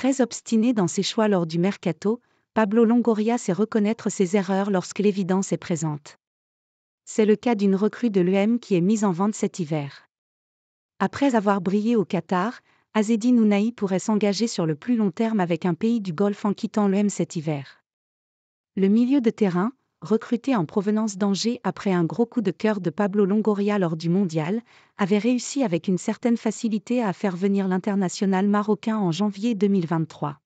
Très obstiné dans ses choix lors du mercato, Pablo Longoria sait reconnaître ses erreurs lorsque l'évidence est présente. C'est le cas d'une recrue de l'UM qui est mise en vente cet hiver. Après avoir brillé au Qatar, Azedine Ounaï pourrait s'engager sur le plus long terme avec un pays du Golfe en quittant l'UM cet hiver. Le milieu de terrain, recruté en provenance d'Angers après un gros coup de cœur de Pablo Longoria lors du mondial, avait réussi avec une certaine facilité à faire venir l'international marocain en janvier 2023.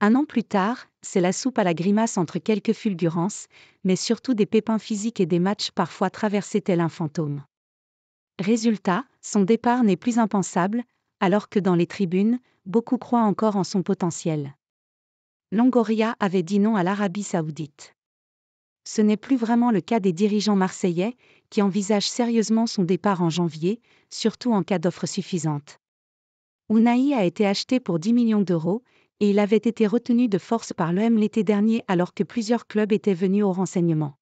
Un an plus tard, c'est la soupe à la grimace entre quelques fulgurances, mais surtout des pépins physiques et des matchs parfois traversés tel un fantôme. Résultat, son départ n'est plus impensable, alors que dans les tribunes, beaucoup croient encore en son potentiel. Longoria avait dit non à l'Arabie saoudite ce n'est plus vraiment le cas des dirigeants marseillais, qui envisagent sérieusement son départ en janvier, surtout en cas d'offre suffisante. Ounaï a été acheté pour 10 millions d'euros, et il avait été retenu de force par l'OM l'été dernier alors que plusieurs clubs étaient venus au renseignement.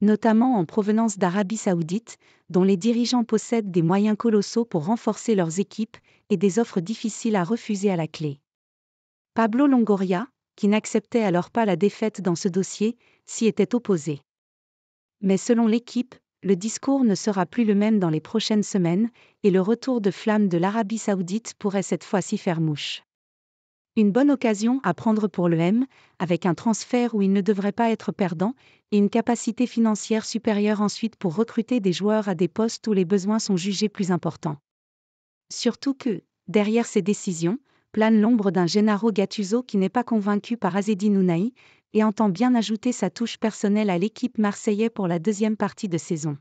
Notamment en provenance d'Arabie saoudite, dont les dirigeants possèdent des moyens colossaux pour renforcer leurs équipes et des offres difficiles à refuser à la clé. Pablo Longoria, qui n'acceptait alors pas la défaite dans ce dossier, s'y était opposé. Mais selon l'équipe, le discours ne sera plus le même dans les prochaines semaines, et le retour de flamme de l'Arabie saoudite pourrait cette fois-ci faire mouche. Une bonne occasion à prendre pour le M, avec un transfert où il ne devrait pas être perdant, et une capacité financière supérieure ensuite pour recruter des joueurs à des postes où les besoins sont jugés plus importants. Surtout que, derrière ces décisions, plane l'ombre d'un Gennaro Gattuso qui n'est pas convaincu par Azedi Nounaï et entend bien ajouter sa touche personnelle à l'équipe marseillaise pour la deuxième partie de saison.